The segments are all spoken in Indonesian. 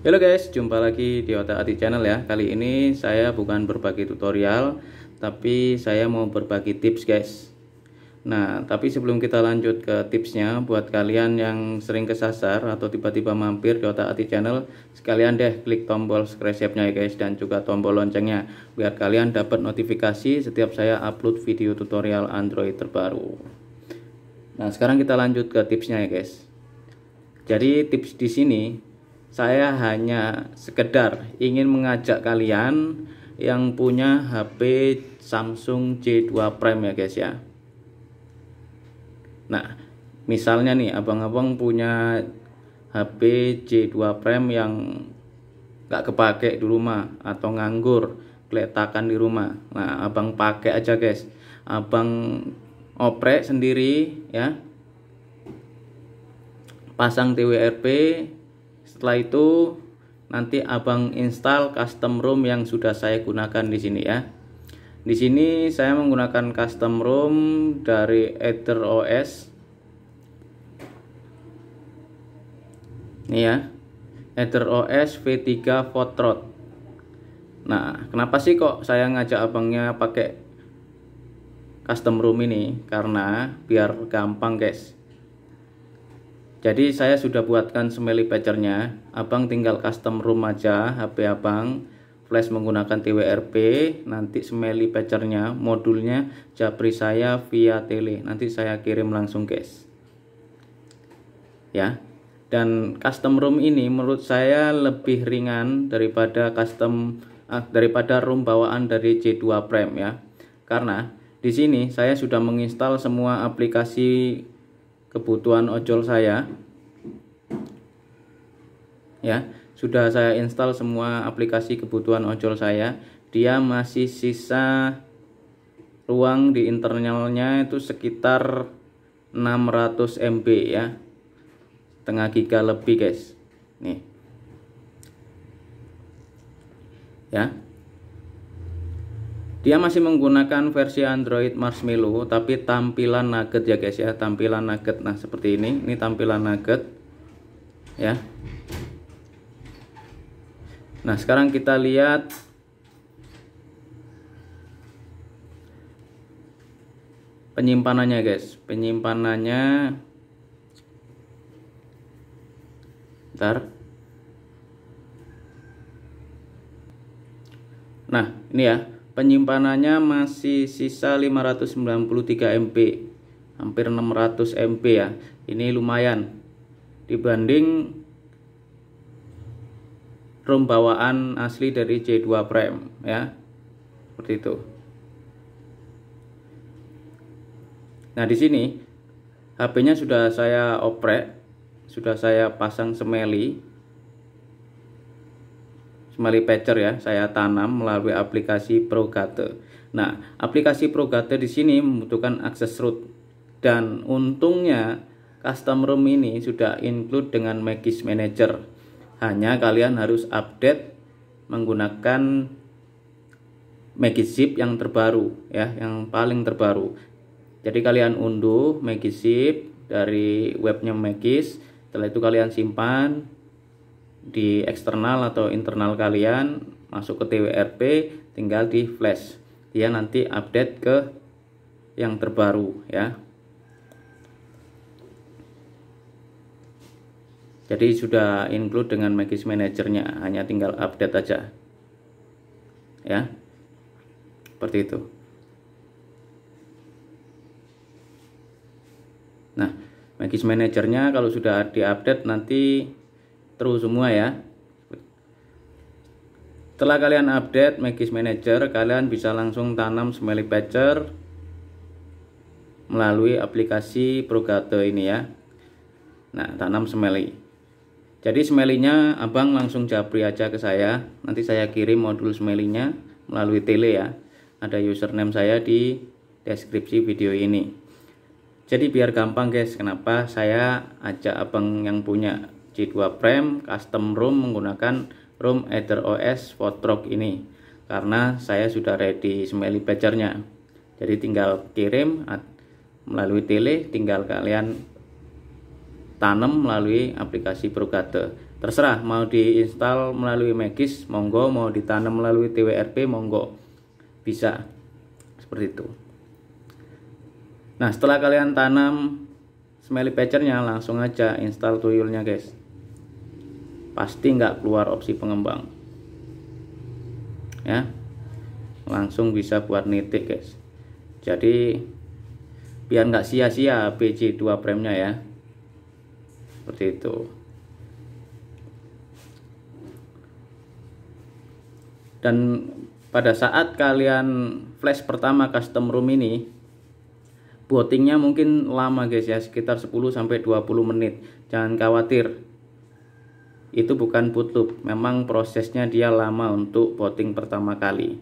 Halo guys, jumpa lagi di Otak Ati Channel ya. Kali ini saya bukan berbagi tutorial, tapi saya mau berbagi tips guys. Nah, tapi sebelum kita lanjut ke tipsnya, buat kalian yang sering kesasar atau tiba-tiba mampir di Otak Ati Channel, sekalian deh klik tombol subscribe-nya ya guys dan juga tombol loncengnya biar kalian dapat notifikasi setiap saya upload video tutorial Android terbaru. Nah, sekarang kita lanjut ke tipsnya ya guys. Jadi tips di sini saya hanya sekedar ingin mengajak kalian yang punya HP Samsung j 2 Prime ya guys ya nah misalnya nih abang-abang punya HP j 2 Prime yang gak kepake di rumah atau nganggur keletakan di rumah nah abang pakai aja guys abang oprek sendiri ya pasang TWRP setelah itu nanti Abang install custom room yang sudah saya gunakan di sini ya. Di sini saya menggunakan custom room dari Ether OS. Ini ya. Ether OS V3 Fotrot. Nah, kenapa sih kok saya ngajak abangnya pakai custom room ini? Karena biar gampang, guys jadi saya sudah buatkan semeli patchernya abang tinggal custom room aja HP abang flash menggunakan TWRP nanti semeli patchernya modulnya japri saya via tele nanti saya kirim langsung guys ya dan custom room ini menurut saya lebih ringan daripada custom ah, daripada room bawaan dari J2 Prime ya karena di sini saya sudah menginstal semua aplikasi kebutuhan ojol saya ya sudah saya install semua aplikasi kebutuhan ojol saya dia masih sisa ruang di internalnya itu sekitar 600 MB ya setengah giga lebih guys nih ya dia masih menggunakan versi Android Marshmallow tapi tampilan nugget ya guys ya, tampilan nugget. Nah, seperti ini, ini tampilan nugget. Ya. Nah, sekarang kita lihat penyimpanannya guys. Penyimpanannya ntar Nah, ini ya penyimpanannya masih sisa 593 MP hampir 600 MP ya ini lumayan dibanding ROM bawaan asli dari J2 Prime ya seperti itu nah di sini HP-nya sudah saya oprek sudah saya pasang semeli smiley patcher ya saya tanam melalui aplikasi Progate. Nah, aplikasi Progate di sini membutuhkan akses root dan untungnya custom room ini sudah include dengan Magis Manager. Hanya kalian harus update menggunakan Magis Zip yang terbaru ya, yang paling terbaru. Jadi kalian unduh Magis Zip dari webnya Magis, setelah itu kalian simpan di eksternal atau internal kalian masuk ke TWRP tinggal di flash dia nanti update ke yang terbaru ya jadi sudah include dengan Magis Manajernya hanya tinggal update aja ya seperti itu nah Magis Manajernya kalau sudah diupdate nanti terus semua ya setelah kalian update Magis Manager, kalian bisa langsung tanam smelly patcher melalui aplikasi Progato ini ya. Nah, tanam smelly. Jadi Smellynya Abang langsung japri aja ke saya. Nanti saya kirim modul Smellynya melalui tele ya. Ada username saya di deskripsi video ini. Jadi biar gampang guys, kenapa saya ajak Abang yang punya G2 Prime custom ROM menggunakan ROM os Votrock ini karena saya sudah ready smelly pagernya jadi tinggal kirim melalui tele tinggal kalian tanam melalui aplikasi Brogate terserah mau diinstal melalui Magis monggo mau ditanam melalui TWRP monggo bisa seperti itu nah setelah kalian tanam smelly patchernya langsung aja install tuyulnya guys pasti nggak keluar opsi pengembang ya langsung bisa buat nitik guys jadi biar nggak sia-sia PC 2 frame nya ya seperti itu dan pada saat kalian flash pertama custom room ini Botingnya mungkin lama guys ya, sekitar 10 sampai 20 menit. Jangan khawatir. Itu bukan boot memang prosesnya dia lama untuk boting pertama kali.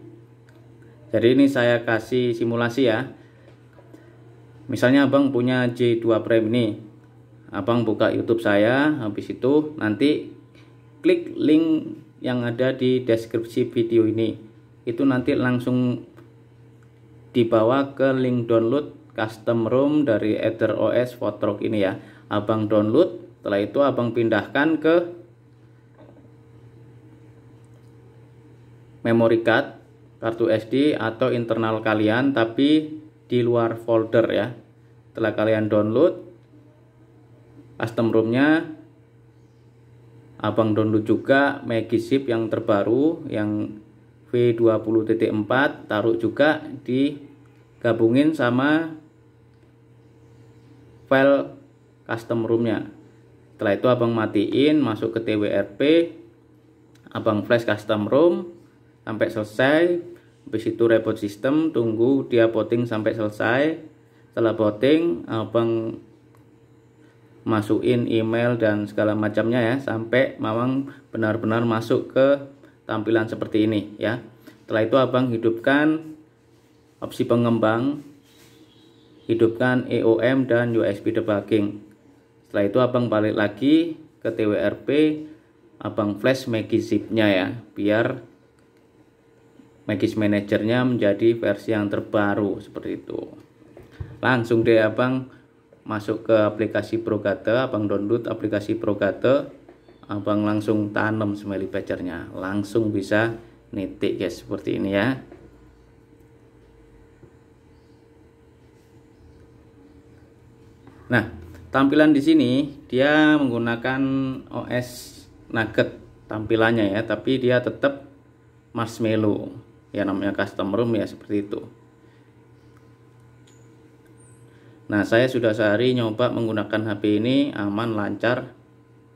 Jadi ini saya kasih simulasi ya. Misalnya Abang punya J2 Prime ini. Abang buka YouTube saya, habis itu nanti klik link yang ada di deskripsi video ini. Itu nanti langsung dibawa ke link download custom room dari Ether OS Votrock ini ya. Abang download, setelah itu abang pindahkan ke memory card, kartu SD atau internal kalian tapi di luar folder ya. Setelah kalian download custom roomnya abang download juga Magisip yang terbaru yang V20.4 taruh juga di gabungin sama file custom roomnya setelah itu abang matiin masuk ke twrp abang flash custom room sampai selesai habis itu repot system tunggu dia booting sampai selesai setelah booting, abang masukin email dan segala macamnya ya sampai memang benar-benar masuk ke tampilan seperti ini ya setelah itu abang hidupkan opsi pengembang hidupkan EOM dan USB debugging setelah itu abang balik lagi ke TWRP abang flash magizip-nya ya biar magis manajernya menjadi versi yang terbaru seperti itu langsung deh abang masuk ke aplikasi Progate abang download aplikasi Progate abang langsung tanam smelly pacarnya, langsung bisa nitik ya seperti ini ya Nah, tampilan di sini dia menggunakan OS Nugget tampilannya ya, tapi dia tetap marshmallow. Ya namanya custom room ya seperti itu. Nah, saya sudah sehari nyoba menggunakan HP ini aman lancar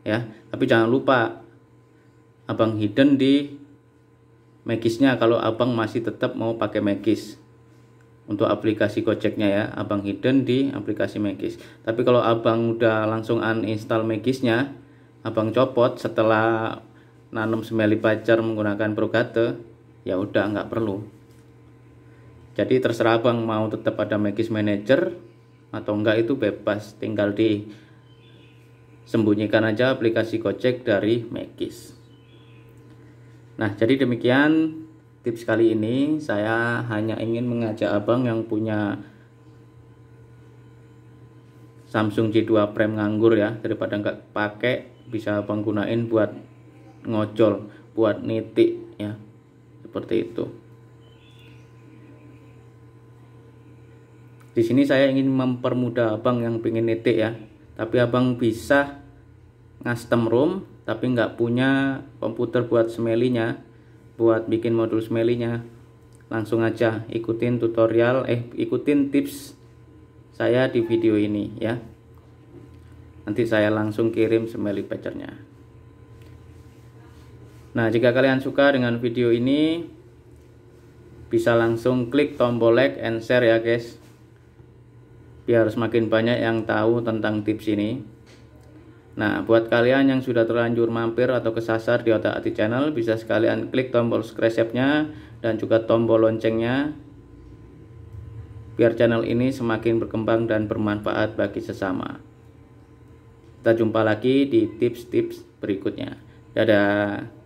ya. Tapi jangan lupa Abang hidden di Magisnya kalau Abang masih tetap mau pakai Magis untuk aplikasi Gojeknya ya abang hidden di aplikasi Magis tapi kalau abang udah langsung uninstall Magisnya abang copot setelah nanam semeli pacar menggunakan Progate ya udah nggak perlu jadi terserah abang mau tetap ada Magis Manager atau enggak itu bebas tinggal di sembunyikan aja aplikasi Gojek dari Magis nah jadi demikian tips kali ini saya hanya ingin mengajak abang yang punya Samsung J2 Prime nganggur ya daripada nggak pakai bisa abang gunain buat ngocol buat nitik ya seperti itu di sini saya ingin mempermudah abang yang pengen nitik ya tapi abang bisa ngastem rom tapi nggak punya komputer buat semelinya buat bikin modul smellynya langsung aja ikutin tutorial eh ikutin tips saya di video ini ya nanti saya langsung kirim smelly nya nah jika kalian suka dengan video ini bisa langsung klik tombol like and share ya guys biar semakin banyak yang tahu tentang tips ini Nah, buat kalian yang sudah terlanjur mampir atau kesasar di otak hati channel, bisa sekalian klik tombol subscribe-nya dan juga tombol loncengnya biar channel ini semakin berkembang dan bermanfaat bagi sesama. Kita jumpa lagi di tips-tips berikutnya. Dadah.